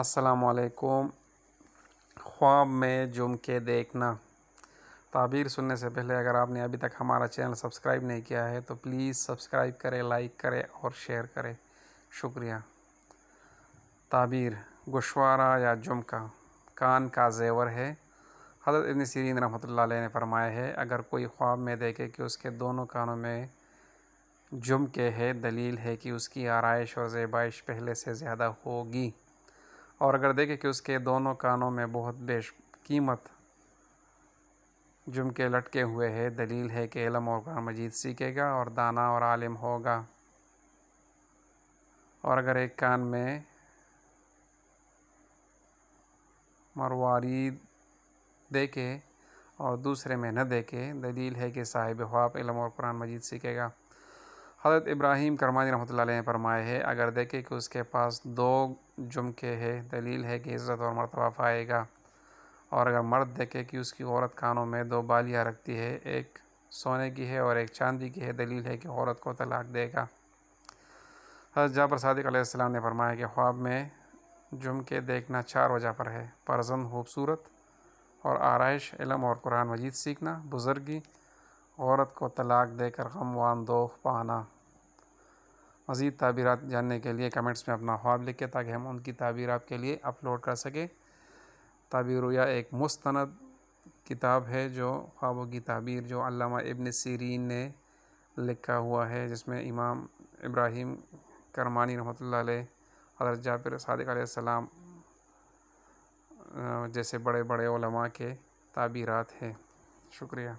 असलकुम ख्वाब में जुम के देखना ताबीर सुनने से पहले अगर आपने अभी तक हमारा चैनल सब्सक्राइब नहीं किया है तो प्लीज़ सब्सक्राइब करें लाइक करें और शेयर करें शुक्रिया ताबीर गुशवारा या जुम का कान का जेवर है हज़रत इबन सीरीन रहमत ने फरमाया है अगर कोई ख्वाब में देखे कि उसके दोनों कानों में जुम के है दलील है कि उसकी आरइश और जेबाइश पहले से ज़्यादा होगी और अगर देखें कि उसके दोनों कानों में बहुत बेश कीमत जुम के लटके हुए है दलील है कि इलम और कुरान मजीद सीखेगा और दाना और आलिम होगा और अगर एक कान में मरवारी देखे और दूसरे में न देखे दलील है कि साहिब ख्वाब इलम और कुरान मजीद सीखेगा हज़रत इब्राहिम करमानी रहमत फरमाए है अगर देखे कि उसके पास दो जुमके है दलील है कि इज़्ज़त और मरतबा पाएगा और अगर मर्द देखे कि उसकी औरत कानों में दो बालियाँ रखती है एक सोने की है और एक चांदी की है दलील है कि औरत को तलाक देगा हजरत जाबर सदक आसमाम ने फरमाया कि ख्वाब में जुमके देखना चार वजह पर है परजन खूबसूरत और आरइश इलम और कुरान मजीद सीखना बुजर्गी औरत को तलाक़ देकर गम वानदोख पाना मज़ीद ताबीरत जानने के लिए कमेंट्स में अपना ख्वाब लिखे ताकि हम उनकी ताबीर आपके लिए अपलोड कर सकें ताबीरुया एक मुस्तंद किताब है जो ख्वाबों की ताबीर जो अल्लामा इब्न सीरीन ने लिखा हुआ है जिसमें इमाम इब्राहिम करमानी रहमत हज़रत जाफिर सदक सलाम जैसे बड़े बड़े के ताबीरत हैं शुक्रिया